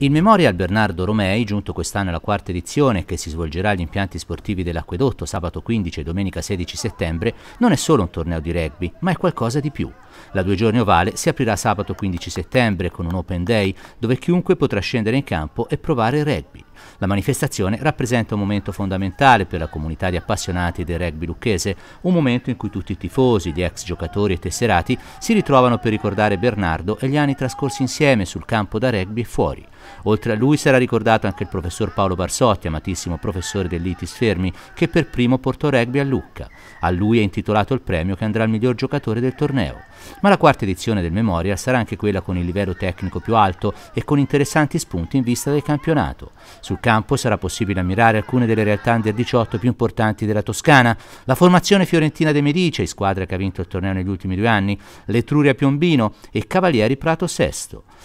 Il Memorial Bernardo Romei, giunto quest'anno alla quarta edizione che si svolgerà agli impianti sportivi dell'Acquedotto sabato 15 e domenica 16 settembre, non è solo un torneo di rugby, ma è qualcosa di più. La due giorni ovale si aprirà sabato 15 settembre con un open day dove chiunque potrà scendere in campo e provare il rugby. La manifestazione rappresenta un momento fondamentale per la comunità di appassionati del rugby lucchese, un momento in cui tutti i tifosi, gli ex giocatori e tesserati si ritrovano per ricordare Bernardo e gli anni trascorsi insieme sul campo da rugby e fuori. Oltre a lui sarà ricordato anche il professor Paolo Barsotti, amatissimo professore dell'Itis Fermi, che per primo portò rugby a Lucca. A lui è intitolato il premio che andrà al miglior giocatore del torneo. Ma la quarta edizione del Memorial sarà anche quella con il livello tecnico più alto e con interessanti spunti in vista del campionato. Sul campo sarà possibile ammirare alcune delle realtà under 18 più importanti della Toscana, la formazione fiorentina de Medici, squadra che ha vinto il torneo negli ultimi due anni, l'Etruria Piombino e Cavalieri Prato VI.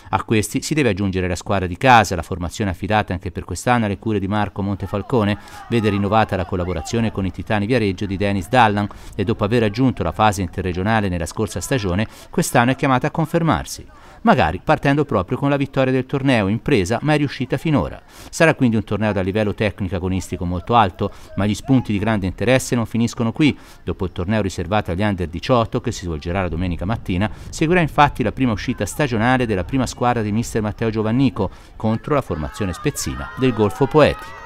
A questi si deve aggiungere la squadra lontana di casa, la formazione affidata anche per quest'anno alle cure di Marco Montefalcone, vede rinnovata la collaborazione con i Titani Viareggio di Dennis Dallan e dopo aver raggiunto la fase interregionale nella scorsa stagione, quest'anno è chiamata a confermarsi magari partendo proprio con la vittoria del torneo, impresa mai riuscita finora. Sarà quindi un torneo da livello tecnico-agonistico molto alto, ma gli spunti di grande interesse non finiscono qui. Dopo il torneo riservato agli under 18, che si svolgerà la domenica mattina, seguirà infatti la prima uscita stagionale della prima squadra di mister Matteo Giovannico, contro la formazione spezzina del Golfo Poeti.